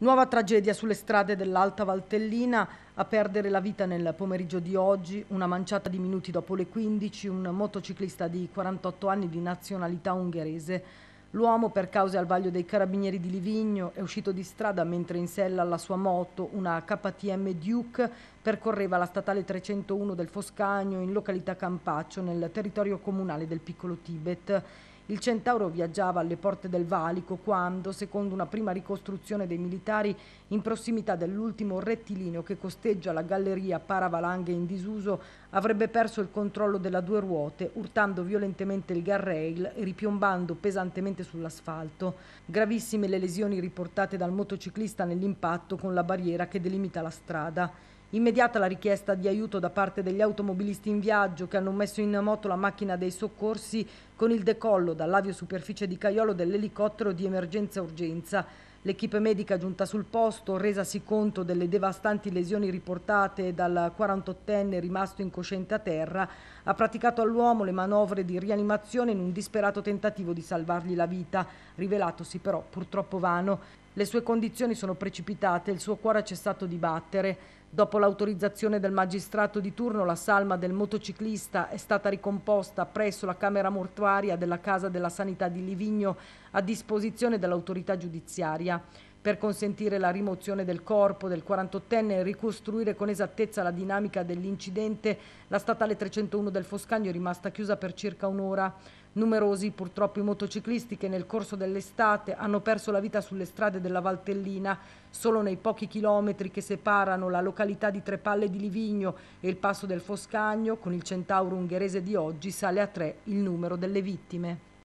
Nuova tragedia sulle strade dell'Alta Valtellina, a perdere la vita nel pomeriggio di oggi, una manciata di minuti dopo le 15, un motociclista di 48 anni di nazionalità ungherese. L'uomo, per cause al vaglio dei carabinieri di Livigno, è uscito di strada mentre in sella alla sua moto, una KTM Duke, percorreva la statale 301 del Foscagno in località Campaccio, nel territorio comunale del Piccolo Tibet. Il centauro viaggiava alle porte del valico quando, secondo una prima ricostruzione dei militari, in prossimità dell'ultimo rettilineo che costeggia la galleria paravalanghe in disuso, avrebbe perso il controllo della due ruote, urtando violentemente il garrail e ripiombando pesantemente sull'asfalto. Gravissime le lesioni riportate dal motociclista nell'impatto con la barriera che delimita la strada. Immediata la richiesta di aiuto da parte degli automobilisti in viaggio che hanno messo in moto la macchina dei soccorsi con il decollo dall'aviosuperficie di Caiolo dell'elicottero di emergenza urgenza. L'equipe medica giunta sul posto, resasi conto delle devastanti lesioni riportate dal 48enne rimasto incosciente a terra, ha praticato all'uomo le manovre di rianimazione in un disperato tentativo di salvargli la vita, rivelatosi però purtroppo vano. Le sue condizioni sono precipitate, il suo cuore ha cessato di battere. Dopo l'autorizzazione del magistrato di turno, la salma del motociclista è stata ricomposta presso la Camera mortuaria della Casa della Sanità di Livigno a disposizione dell'autorità giudiziaria per consentire la rimozione del corpo del 48enne e ricostruire con esattezza la dinamica dell'incidente, la statale 301 del Foscagno è rimasta chiusa per circa un'ora. Numerosi purtroppo i motociclisti che nel corso dell'estate hanno perso la vita sulle strade della Valtellina, solo nei pochi chilometri che separano la località di Trepalle di Livigno e il passo del Foscagno, con il centauro ungherese di oggi sale a tre il numero delle vittime.